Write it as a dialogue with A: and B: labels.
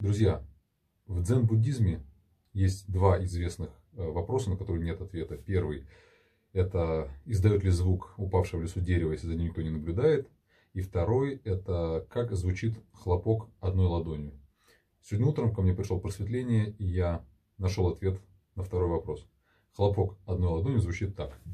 A: Друзья, в дзен-буддизме есть два известных э, вопроса, на которые нет ответа. Первый – это издает ли звук упавшего в лесу дерева, если за ним никто не наблюдает. И второй – это как звучит хлопок одной ладонью. Сегодня утром ко мне пришло просветление, и я нашел ответ на второй вопрос. Хлопок одной ладонью звучит так –